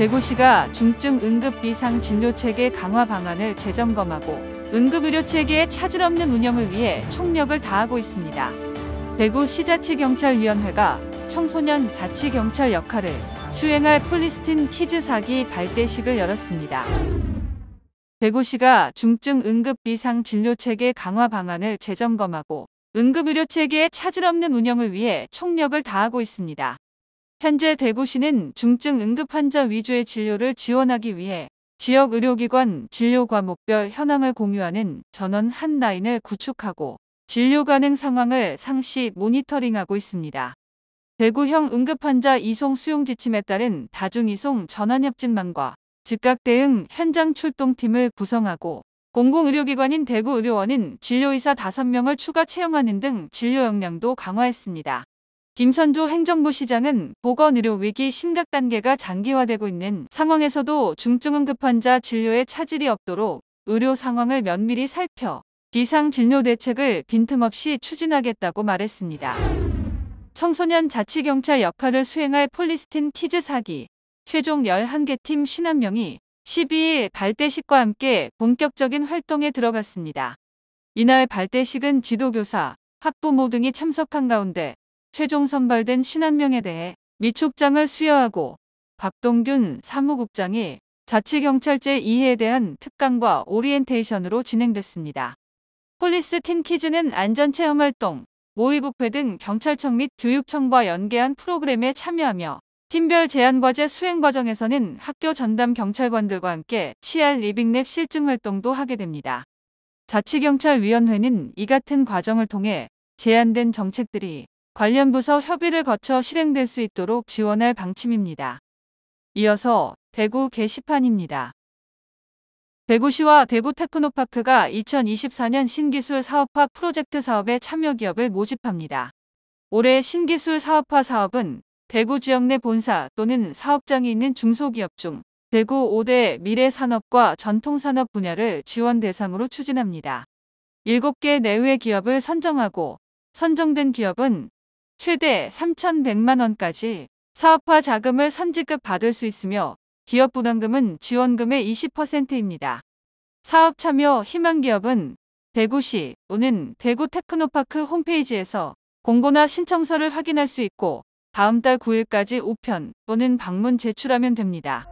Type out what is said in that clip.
대구시가 중증 응급 비상 진료 체계 강화 방안을 재점검하고 응급 의료 체계의 차질 없는 운영을 위해 총력을 다하고 있습니다. 대구시자치경찰위원회가 청소년 자치경찰 역할을 수행할 폴리스틴 키즈 사기 발대식을 열었습니다. 대구시가 중증 응급 비상 진료 체계 강화 방안을 재점검하고 응급 의료 체계의 차질 없는 운영을 위해 총력을 다하고 있습니다. 현재 대구시는 중증 응급 환자 위주의 진료를 지원하기 위해 지역 의료기관 진료 과목별 현황을 공유하는 전원 한 라인을 구축하고 진료 가능 상황을 상시 모니터링하고 있습니다. 대구형 응급환자 이송 수용 지침에 따른 다중이송 전환협진망과 즉각 대응 현장 출동팀을 구성하고 공공의료기관인 대구의료원은 진료의사 5명을 추가 채용하는 등 진료 역량도 강화했습니다. 김선조 행정부 시장은 보건의료 위기 심각 단계가 장기화되고 있는 상황에서도 중증응급 환자 진료에 차질이 없도록 의료 상황을 면밀히 살펴 비상 진료 대책을 빈틈없이 추진하겠다고 말했습니다. 청소년 자치경찰 역할을 수행할 폴리스틴 키즈 사기 최종 11개 팀 51명이 12일 발대식과 함께 본격적인 활동에 들어갔습니다. 이날 발대식은 지도교사, 학부모 등이 참석한 가운데 최종 선발된 신한명에 대해 미촉장을 수여하고 박동균 사무국장이 자치경찰제 이해에 대한 특강과 오리엔테이션으로 진행됐습니다. 폴리스 틴키즈는 안전체험활동, 모의국회 등 경찰청 및 교육청과 연계한 프로그램에 참여하며 팀별 제안과제 수행 과정에서는 학교 전담 경찰관들과 함께 치알 리빙랩 실증 활동도 하게 됩니다. 자치경찰위원회는 이 같은 과정을 통해 제안된 정책들이 관련 부서 협의를 거쳐 실행될 수 있도록 지원할 방침입니다. 이어서 대구 게시판입니다. 대구시와 대구 테크노파크가 2024년 신기술 사업화 프로젝트 사업에 참여 기업을 모집합니다. 올해 신기술 사업화 사업은 대구 지역 내 본사 또는 사업장이 있는 중소기업 중 대구 5대 미래 산업과 전통 산업 분야를 지원 대상으로 추진합니다. 7개 내외 기업을 선정하고 선정된 기업은 최대 3,100만 원까지 사업화 자금을 선지급 받을 수 있으며 기업 분담금은 지원금의 20%입니다. 사업 참여 희망기업은 대구시 또는 대구 테크노파크 홈페이지에서 공고나 신청서를 확인할 수 있고 다음 달 9일까지 우편 또는 방문 제출하면 됩니다.